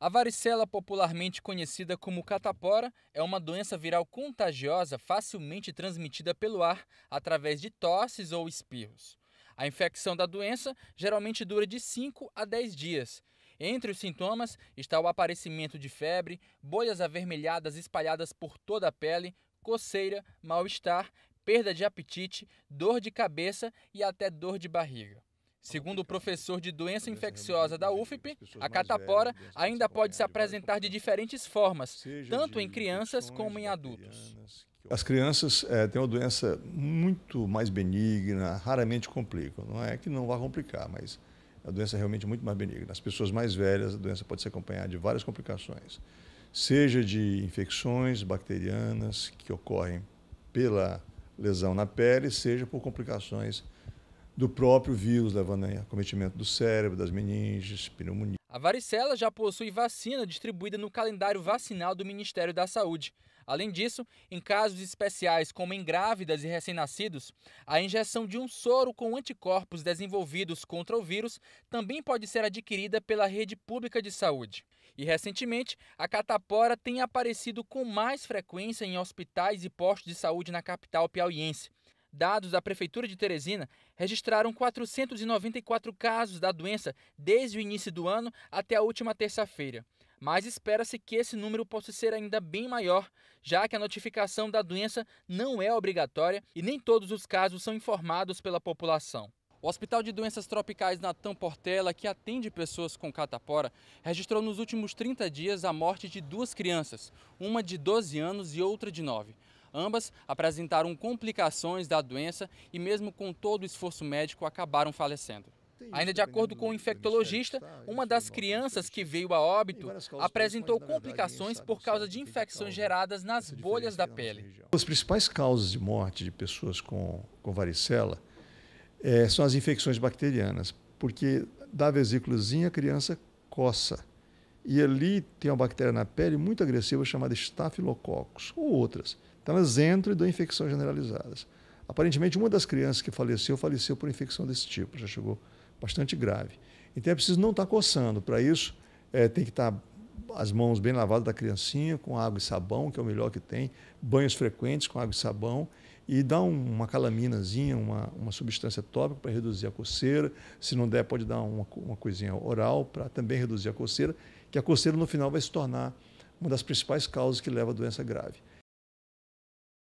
A varicela, popularmente conhecida como catapora, é uma doença viral contagiosa facilmente transmitida pelo ar através de tosses ou espirros. A infecção da doença geralmente dura de 5 a 10 dias. Entre os sintomas está o aparecimento de febre, bolhas avermelhadas espalhadas por toda a pele, coceira, mal-estar, perda de apetite, dor de cabeça e até dor de barriga. Segundo o professor de doença infecciosa da é UFP, a catapora ainda pode se apresentar de diferentes formas, tanto em crianças como em adultos. As crianças é, têm uma doença muito mais benigna, raramente complicam. Não é que não vá complicar, mas a doença é realmente muito mais benigna. Nas pessoas mais velhas, a doença pode se acompanhar de várias complicações, seja de infecções bacterianas que ocorrem pela lesão na pele, seja por complicações do próprio vírus, levando a acometimento do cérebro, das meninges, pneumonia. A varicela já possui vacina distribuída no calendário vacinal do Ministério da Saúde. Além disso, em casos especiais como em grávidas e recém-nascidos, a injeção de um soro com anticorpos desenvolvidos contra o vírus também pode ser adquirida pela rede pública de saúde. E recentemente, a catapora tem aparecido com mais frequência em hospitais e postos de saúde na capital piauiense. Dados da Prefeitura de Teresina registraram 494 casos da doença desde o início do ano até a última terça-feira. Mas espera-se que esse número possa ser ainda bem maior, já que a notificação da doença não é obrigatória e nem todos os casos são informados pela população. O Hospital de Doenças Tropicais Natan Portela, que atende pessoas com catapora, registrou nos últimos 30 dias a morte de duas crianças, uma de 12 anos e outra de 9. Ambas apresentaram complicações da doença e, mesmo com todo o esforço médico, acabaram falecendo. Ainda de acordo com o infectologista, tá, uma das é crianças que veio a óbito apresentou complicações por causa de tá infecções geradas nas bolhas da pele. As principais causas de morte de pessoas com, com varicela é, são as infecções bacterianas, porque da vesículazinha a criança coça. E ali tem uma bactéria na pele muito agressiva chamada Staphylococcus ou outras. Então elas entram e dão infecções generalizadas. Aparentemente, uma das crianças que faleceu, faleceu por infecção desse tipo, já chegou bastante grave. Então é preciso não estar tá coçando. Para isso, é, tem que estar tá as mãos bem lavadas da criancinha, com água e sabão, que é o melhor que tem, banhos frequentes com água e sabão, e dá uma calaminazinha, uma, uma substância tópica para reduzir a coceira. Se não der, pode dar uma, uma coisinha oral para também reduzir a coceira, que a coceira no final vai se tornar uma das principais causas que leva a doença grave.